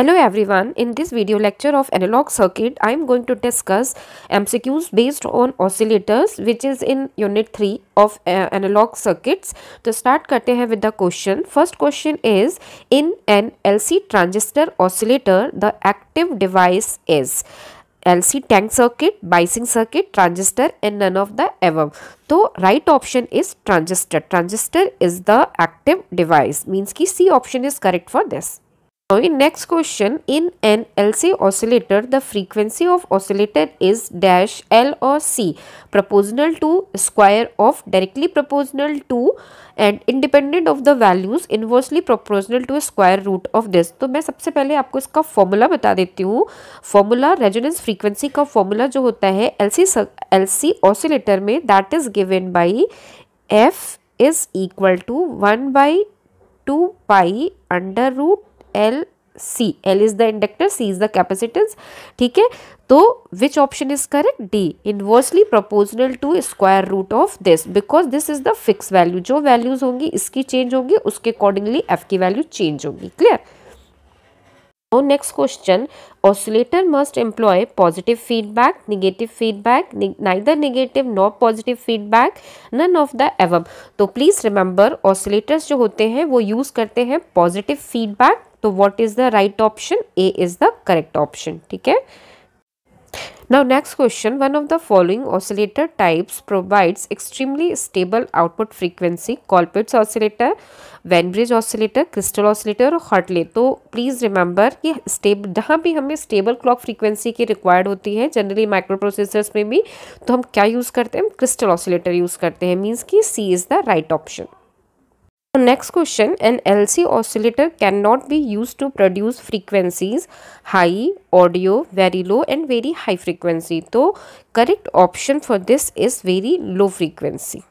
Hello everyone, in this video lecture of analog circuit, I am going to discuss MCQs based on oscillators which is in unit 3 of uh, analog circuits. To start करते हैं with the question. First question is, in an LC transistor oscillator, the active device is LC tank circuit, biasing circuit, transistor and none of the above. So right option is transistor. Transistor is the active device. Means ki C option is correct for this. Now in next question, in an LC oscillator, the frequency of oscillator is dash L or C, proportional to square of, directly proportional to and independent of the values inversely proportional to square root of this तो मैं सबसे पहले आपको इसका formula बता देती हूँ formula resonance frequency का फॉर्मूला जो होता है एलसी एलसी ऑसिलेटर में that is given by F is equal to one by two pi under root L C L is the inductor C is the capacitance ठीक है तो which option is correct D inversely proportional to square root of this because this is the fix value जो values होंगी इसकी change होंगी उसके accordingly F की value change होगी क्लियर और next question oscillator must employ positive feedback negative feedback neither negative nor positive feedback none of the above तो please remember oscillators जो होते हैं वो यूज करते हैं पॉजिटिव फीडबैक तो what is the right option A is the correct option ठीक है now next question one of the following oscillator types provides extremely stable output frequency Colpitts oscillator Wien bridge oscillator crystal oscillator और Hartley तो please remember कि step जहाँ भी हमें stable clock frequency की required होती है जनरली माइक्रो प्रोसेसर्स में भी तो हम क्या यूज़ करते हैं क्रिस्टल ऑसिलेटर यूज़ करते हैं मीन्स कि C is the right option The next question, an LC oscillator cannot be used to produce frequencies high, audio, very low and very high frequency. So, correct option for this is very low frequency.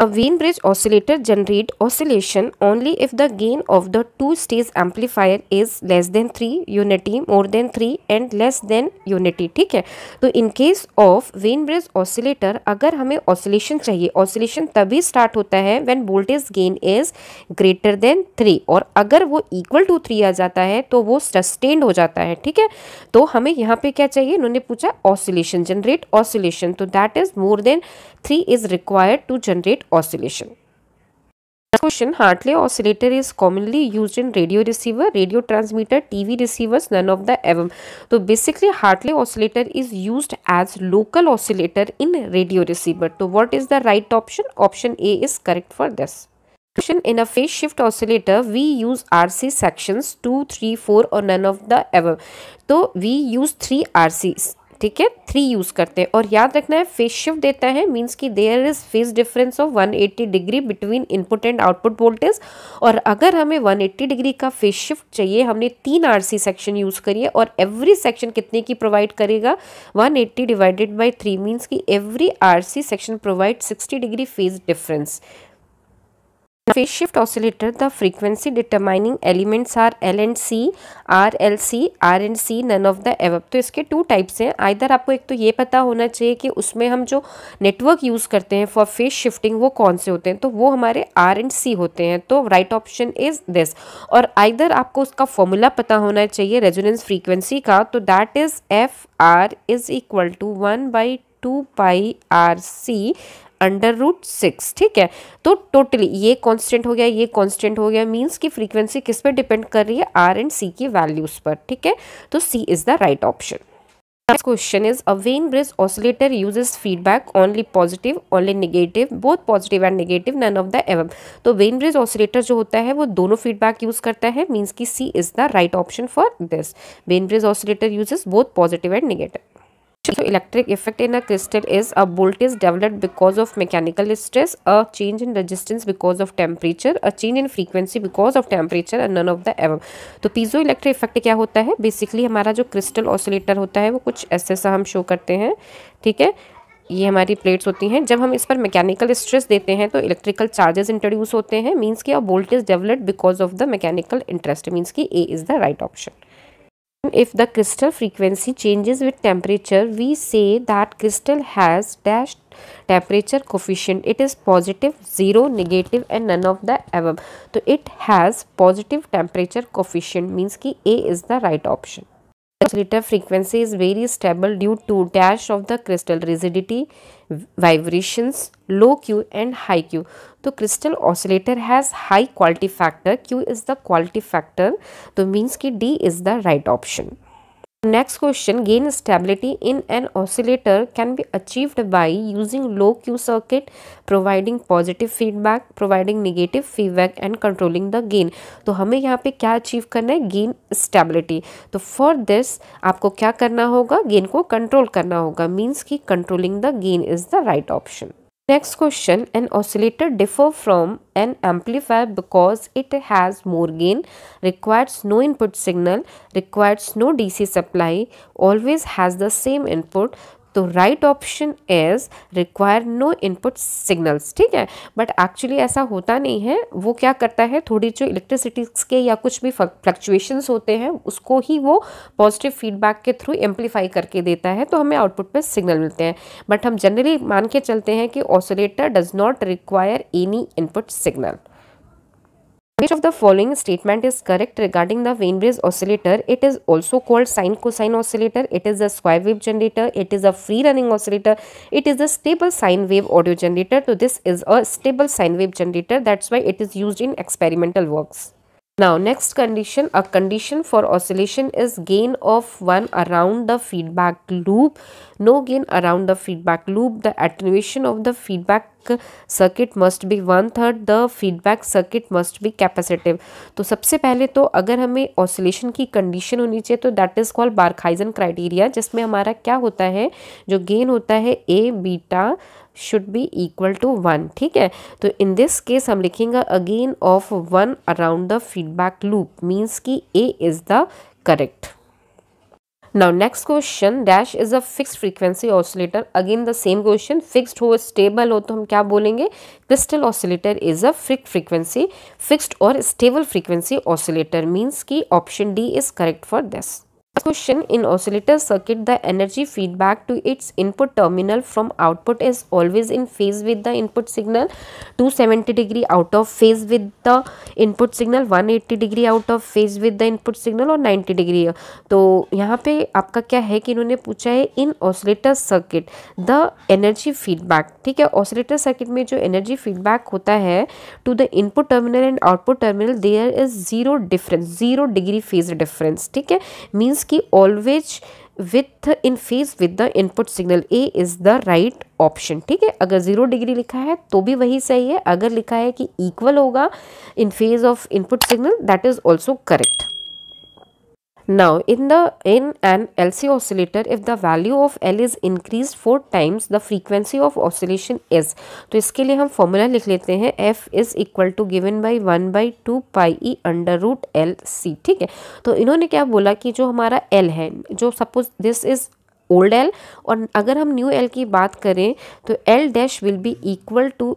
A Wien bridge oscillator generates oscillation only if the gain of the two-stage amplifier is less than three unity, more than three, and less than unity, ठीक है तो in case of Wien bridge oscillator, अगर हमें oscillation चाहिए oscillation तभी start होता है when voltage gain is greater than three और अगर वो इक्वल टू थ्री आ जाता है तो वो सस्टेन्ड हो जाता है ठीक है तो हमें यहाँ पे क्या चाहिए इन्होंने पूछा oscillation जनरेट oscillation. तो that is more than three is required to generate rate oscillation. Next question, Hartley oscillator is commonly used in radio receiver, radio transmitter, TV receivers, none of the above. So basically Hartley oscillator is used as local oscillator in radio receiver. So what is the right option? Option A is correct for this. in a phase shift oscillator, we use RC sections 2, 3, 4 or none of the above. So we use 3 RCs. ठीक है three use करते हैं और याद रखना है phase shift देता है मीन्स कि there is phase difference of 180 degree between input and output voltage और अगर हमें 180 डिग्री का फेस शिफ्ट चाहिए हमने तीन आरसी सेक्शन यूज़ करिए और एवरी सेक्शन कितने की प्रोवाइड करेगा 180 डिवाइडेड बाई थ्री मीन्स कि every R section provide sixty degree phase difference phase shift oscillator the frequency determining elements R L and C R L C R and C none of the above तो इसके two types हैं either आपको एक तो ये पता होना चाहिए कि उसमें हम जो नेटवर्क यूज़ करते हैं फॉर फेस शिफ्टिंग वो कौन से होते हैं तो वो हमारे आर एंड सी होते हैं तो राइट ऑप्शन इज़ दिस और आइधर आपको उसका फॉर्मूला पता होना चाहिए रेजोनेंस फ्रीक्वेंसी का तो that is F R is equal to one by two pi R C under root six ठीक है तो टोटली ये कांस्टेंट हो गया ये कांस्टेंट हो गया मींस की फ्रीक्वेंसी किस पर डिपेंड कर रही है आर एंड सी की वैल्यूज पर ठीक है तो C is the right option question is a Wien bridge oscillator use feedback only positive only negative both positive and negative none of the above तो वेन ब्रिज ऑसिलेटर जो होता है वो दोनों फीडबैक यूज करता है मीन्स की C is the right option for this Wien bridge oscillator use both positive and negative Electric effect in a crystal is a voltage developed because of mechanical stress, a change in resistance because of temperature, a change in frequency because of temperature and none of the above. तो piezo electric effect क्या होता है basically हमारा जो crystal oscillator होता है वो कुछ ऐसे सा हम शो करते हैं ठीक है ये हमारी प्लेट्स होती हैं जब हम इस पर मैकेनिकल स्ट्रेस देते हैं तो इलेक्ट्रिकल चार्जेस इंट्रोड्यूस होते हैं मींस कि voltage developed because of the mechanical interest means कि A is the right option If the crystal frequency changes with temperature, we say that crystal has dash temperature coefficient. It is positive, zero, negative and none of the above. So it has positive temperature coefficient means ki A is the right option. Oscillator frequency is very stable due to dash of the crystal rigidity, vibrations, low Q and high Q. तो crystal oscillator has high quality factor Q is the quality factor तो means कि D is the right option next question gain stability in an oscillator can be achieved by using low Q circuit providing positive feedback providing negative feedback and controlling the gain तो हमें यहाँ पे क्या achieve करना है gain stability तो for this आपको क्या करना होगा गेन को कंट्रोल करना होगा मीन्स की controlling the gain is the right option Next question, an oscillator differ from an amplifier because it has more gain, requires no input signal, requires no DC supply, always has the same input, तो right option is require no input signals ठीक है but actually ऐसा होता नहीं है वो क्या करता है थोड़ी जो इलेक्ट्रिसिटीज के या कुछ भी फ्लक्चुएशंस होते हैं उसको ही वो पॉजिटिव फीडबैक के थ्रू एम्पलीफाई करके देता है तो हमें आउटपुट पर सिग्नल मिलते हैं बट हम जनरली मान के चलते हैं कि oscillator does not require any input signal Which of the following statement is correct regarding the Wayne oscillator? It is also called sine cosine oscillator. It is a square wave generator. It is a free running oscillator. It is a stable sine wave audio generator. So this is a stable sine wave generator. That's why it is used in experimental works. Now next condition, a condition for oscillation is gain of 1 around the feedback loop, no gain around the feedback loop, the attenuation of the feedback circuit must be one third the feedback circuit must be capacitive तो सबसे पहले तो अगर हमें oscillation की condition होनी चाहिए तो that is called Barkhausen criteria जिसमें हमारा क्या होता है जो गेन होता है A beta should be equal to one ठीक है तो इन दिस केस हम लिखेंगे again of one around the feedback loop means की A is the correct Now next question dash is a fixed frequency oscillator. Again the same question fixed हो stable हो तो हम क्या बोलेंगे Crystal oscillator is a fixed frequency fixed or stable frequency oscillator means कि option D is correct for this. question in oscillator circuit the energy feedback to its input terminal from output is always in phase with the input signal 270 degree out of phase with the input signal 180 degree out of phase with the input signal or 90 degree to yahan pe aapka kya hai ki inhone pucha hai in oscillator circuit the energy feedback theek hai oscillator circuit mein jo energy feedback hota hai to the input terminal and output terminal there is zero difference zero degree phase difference theek hai means की always with in phase with the input signal A is the right option ठीक है अगर zero degree लिखा है तो भी वही सही है अगर लिखा है कि इक्वल होगा in phase of input signal that is also correct Now in the in an LC oscillator if the value of L is increased four times the frequency of oscillation is to iske liye hum formula likh lete hain F is equal to given by 1 by 2 pi e under root lc theek hai to inhone kya bola ki jo hamara L hai jo suppose this is old L और अगर हम new L की बात करें तो L dash will be equal to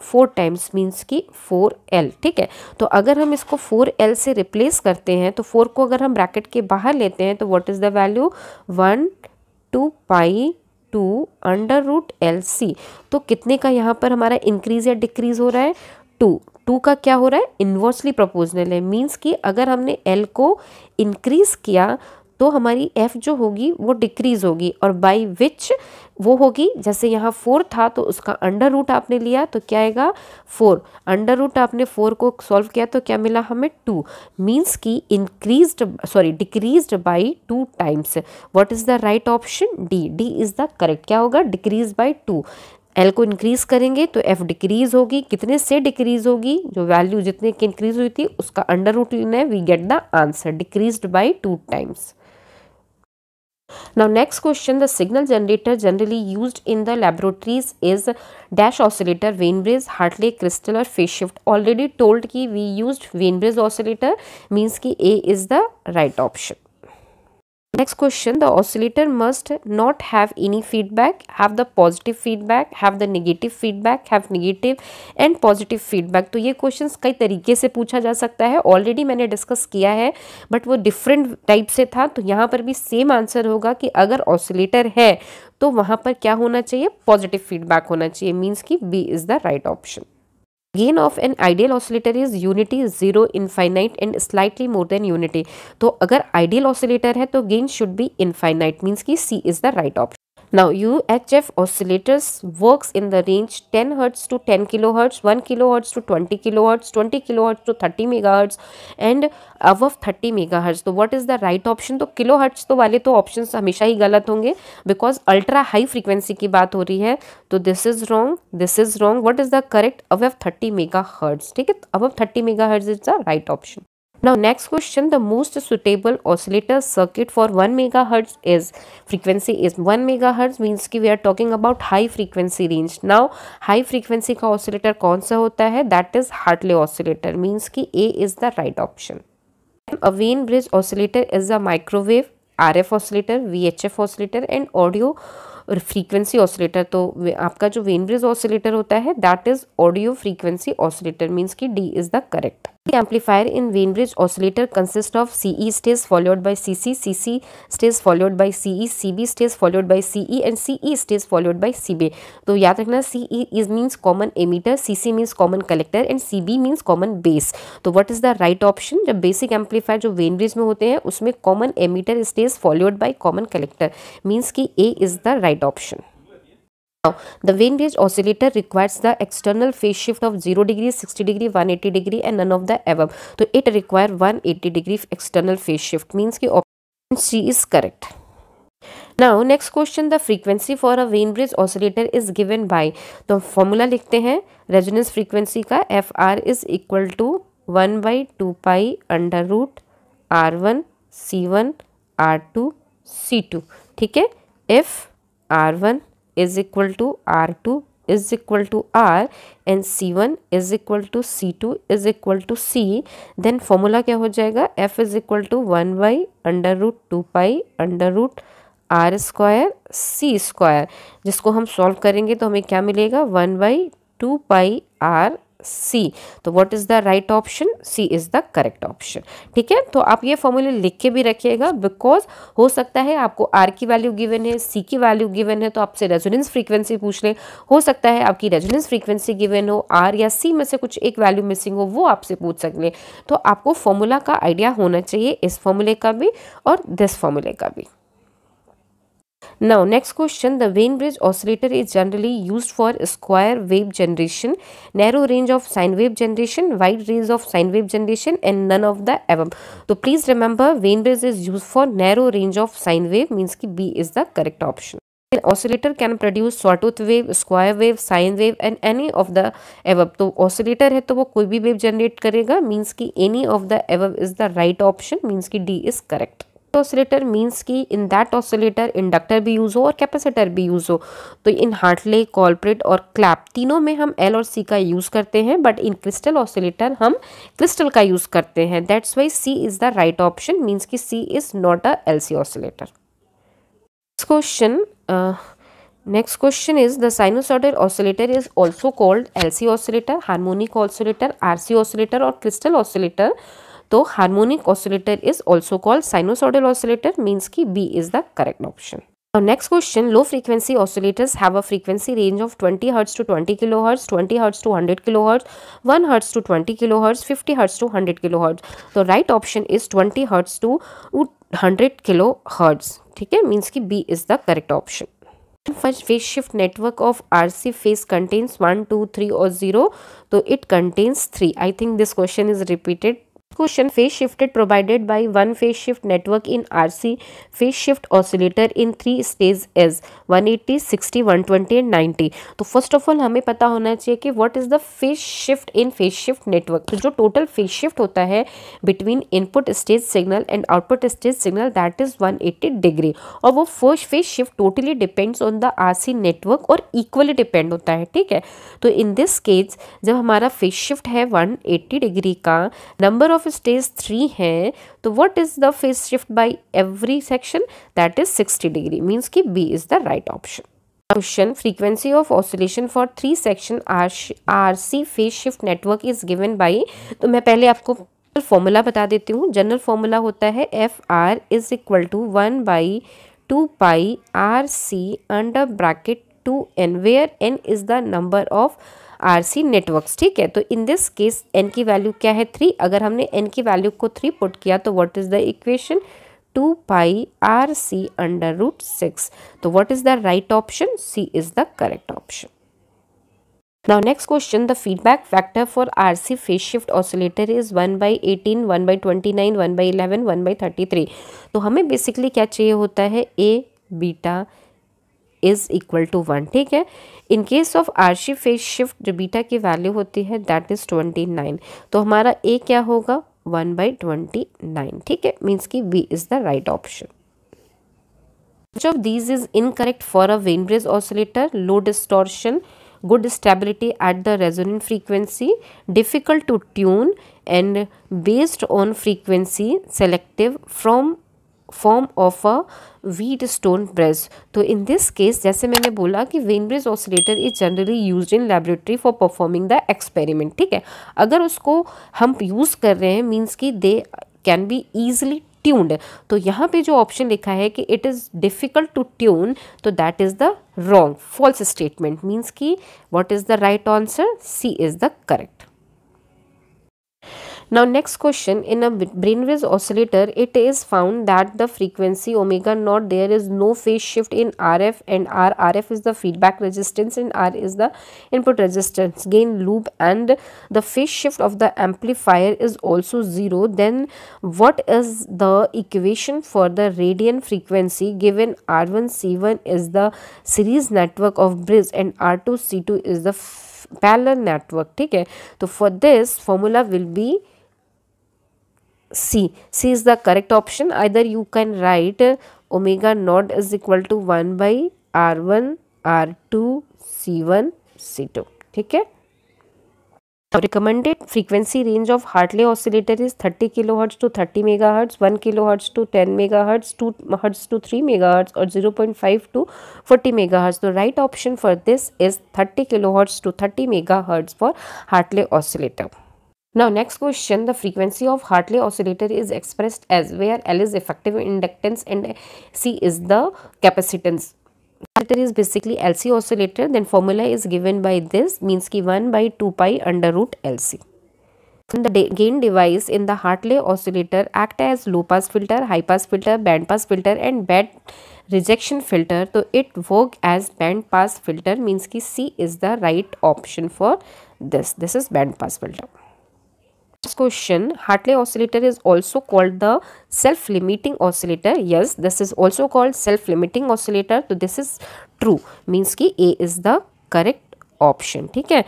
four times means कि four L ठीक है तो अगर हम इसको फोर एल से रिप्लेस करते हैं तो फोर को अगर हम ब्रैकेट के बाहर लेते हैं तो what is the value one two pi two under root L C तो कितने का यहाँ पर हमारा इंक्रीज या डिक्रीज हो रहा है टू टू का क्या हो रहा है इन्वर्सली प्रपोजनल है मीन्स कि अगर हमने एल को इंक्रीज किया तो हमारी एफ़ जो होगी वो डिक्रीज़ होगी और बाई विच वो होगी जैसे यहाँ फोर था तो उसका अंडर रूट आपने लिया तो क्या आएगा फोर अंडर रूट आपने फोर को सॉल्व किया तो क्या मिला हमें टू मीन्स की increase sorry decrease by two times what is the right option D D is the correct क्या होगा डिक्रीज बाई टू एल को इंक्रीज़ करेंगे तो एफ डिक्रीज़ होगी कितने से डिक्रीज़ होगी जो वैल्यू जितने की इंक्रीज़ हुई थी उसका अंडर रूट लेना है we get the answer decrease by two times Now next question the signal generator generally used in the laboratories is dash oscillator Wainbridge Hartley crystal or phase shift already told ki we used Wainbridge oscillator means ki A is the right option Next question, the oscillator must not have any feedback, have the positive feedback, have the negative feedback, have negative and positive feedback. तो ये questions कई तरीके से पूछा जा सकता है already मैंने डिस्कस किया है बट वो डिफरेंट टाइप से था तो यहाँ पर भी सेम आंसर होगा कि अगर ऑसिलेटर है तो वहाँ पर क्या होना चाहिए पॉजिटिव फीडबैक होना चाहिए मीन्स कि B is the right option gain of an ideal oscillator is unity zero infinite and slightly more than unity तो अगर आइडियल ऑसिलेटर है तो gain should be infinite means की C is the right option Now UHF oscillators works in the range 10 Hz to 10 kHz, 1 kHz to 20 kHz, 20 kHz to 30 MHz and above 30 MHz. So what is the right option? तो kilohertz तो वाले तो options हमेशा ही गलत होंगे because ultra high frequency की बात हो रही है तो this is wrong this is wrong what is the correct above 30 megahertz ठीक है above 30 megahertz is the right option Now next question the most suitable oscillator circuit for 1 megahertz is frequency is 1 megahertz means ki we are talking about high frequency range. Now high frequency ka oscillator kaun sa hota hai that is Hartley oscillator means ki A is the right option. A Wien bridge oscillator is a microwave RF oscillator, VHF oscillator and audio और frequency oscillator तो आपका जो Wien bridge oscillator होता है that is audio frequency oscillator means कि D is the correct The amplifier in Wien bridge oscillator consists of CE stage followed by CC, CC stage followed by CE, CB stage followed by CE and CE stage followed by CB. तो याद रखना CE is means common emitter, CC means common collector and CB means common base. तो what is the right option? जब basic amplifier जो bridge में होते हैं उसमें common emitter stage followed by common collector means कि A is the right option. Now, the wind gauge oscillator requires the external phase shift of 0 degree, 60 degree, 180 degree and none of the above. So, it requires 180 degree external phase shift means ki option C is correct. Now, next question the frequency for a Wayne bridge oscillator is given by. तो formula likhte हैं resonance frequency ka fr is equal to 1 by 2 pi under root r1 c1 r2 c2 one R two C ठीक है F R one is equal to R2 is equal to R and C1 is equal to C2 is equal to C then formula क्या हो जाएगा F is equal to 1 by under root 2 pi under root R square C square जिसको हम solve करेंगे तो हमें क्या मिलेगा 1 by 2 pi R सी तो what is the right option C is the correct option ठीक है तो आप ये फॉर्मूले लिख के भी रखिएगा बिकॉज हो सकता है आपको आर की वैल्यू गिवन है सी की वैल्यू गिवन है तो आपसे रेजोनेंस फ्रीक्वेंसी पूछ लें हो सकता है आपकी रेजोनेंस फ्रीक्वेंसी गिवन हो आर या सी में से कुछ एक वैल्यू मिसिंग हो वो आपसे पूछ सकते तो आपको फॉर्मूला का आइडिया होना चाहिए इस फॉर्मूले का भी और दिस फॉर्मूले का भी Now, next question. The Wayne Bridge oscillator is generally used for square wave generation, narrow range of sine wave generation, wide range of sine wave generation and none of the above. So, please remember Wayne Bridge is used for narrow range of sine wave means ki B is the correct option. An oscillator can produce sawtooth wave, square wave, sine wave and any of the above. तो oscillator है तो वो कोई भी wave generate करेगा means कि any of the above is the right option means कि D is correct. Direct oscillator means कि इन दैट ऑसिलेटर इंडक्टर भी यूज़ हो और कैपेसिटर भी यूज़ हो तो इन हार्टले कॉलप्रेट और क्लैप तीनों में हम एल और सी का यूज़ करते हैं बट इन क्रिस्टल ऑसिलेटर हम क्रिस्टल का यूज़ करते हैं that's why C is the right option means कि C is not a L C oscillator question Next question is the sinusoidal oscillator is also called LC oscillator, harmonic oscillator, RC oscillator और crystal oscillator तो harmonic oscillator is also called sinusoidal oscillator means ki B is the correct option. Now next question low frequency oscillators have a frequency range of 20 Hz to 20 kHz, 20 Hz to 100 kHz, 1 Hz to 20 kHz, 50 Hz to 100 kHz. The right option is 20 Hz to 100 kHz. ठीक है means कि B is the correct option. First phase shift network of RC phase contains 1, 2, 3 or 0. So it contains 3. I think this question is repeated question phase shifted provided by one phase shift network in RC phase shift oscillator in three stage as 180, 60, 120 and 90. तो first of all हमें पता होना चाहिए कि what is the phase shift in phase shift network तो जो total phase shift होता है between input stage signal and output stage signal that is 180 degree और वो first phase shift totally depends on the RC network और equally depend होता है ठीक है तो इन दिस केस जब हमारा फेस शिफ्ट है 180 डिग्री का number of of stage three हैं तो what is the phase shift by every section that is 60 degree means कि B is the right option question Function frequency of oscillation for three R C phase shift network is given by तो मैं पहले आपको formula बता देती हूँ general formula होता है F R is equal to one by two pi R C under bracket two N where N is the number of RC networks ठीक है तो इन दिस केस एन की वैल्यू क्या है थ्री अगर हमने एन की वैल्यू को थ्री पुट किया तो what is the equation two pi R C under root six तो what is the right option C is the correct option now next question the feedback factor for R C phase shift oscillator is one by eighteen one by twenty nine one by eleven one by thirty three तो हमें basically क्या चाहिए होता है A beta is equal to one ठीक है in case of RC phase shift beta की value होती है दैट इज ट्वेंटी नाइन तो हमारा ए क्या होगा वन बाई ट्वेंटी नाइन ठीक है मीन्स की B is the right option of these is incorrect for a Wien bridge oscillator low distortion good stability at the resonant frequency difficult to tune and based on frequency selective from form of a Wheatstone bridge तो in this case जैसे मैंने बोला कि Wien bridge oscillator is generally use in laboratory for performing the experiment ठीक है अगर उसको हम यूज़ कर रहे हैं मीन्स कि they can be easily tuned तो यहाँ पे जो ऑप्शन लिखा है कि it is difficult to tune तो that is the wrong false statement means कि what is the right answer C is the correct Now next question in a brainwave oscillator it is found that the frequency omega naught there is no phase shift in RF and R. RF is the feedback resistance and R is the input resistance gain loop and the phase shift of the amplifier is also zero then what is the equation for the radian frequency given R1 C1 is the series network of bridge and R2 C2 is the parallel network Okay, so for this formula will be C. C is the correct option. Either you can write omega naught is equal to 1 by R1, R2, C1, C2. Okay? Now recommended frequency range of Hartley oscillator is 30 kilohertz to 30 megahertz, 1 kilohertz to 10 megahertz, 2 hertz to 3 megahertz or 0.5 to 40 megahertz. The right option for this is 30 kilohertz to 30 megahertz for Hartley oscillator. Now next question, the frequency of Hartley oscillator is expressed as where L is effective inductance and C is the capacitance. Oscillator is basically LC oscillator then formula is given by this means ki 1 by 2 pi under root LC. And the gain device in the Hartley oscillator act as low pass filter, high pass filter, band pass filter and band rejection filter. So it work as band pass filter means ki C is the right option for this. This is band pass filter question, Hartley oscillator is also called the self-limiting oscillator. Yes, this is also called self-limiting oscillator. So, this is true. Means ki A is the correct option. Okay.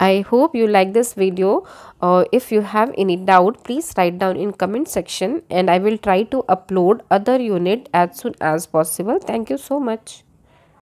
I hope you like this video. Uh, if you have any doubt, please write down in comment section and I will try to upload other unit as soon as possible. Thank you so much.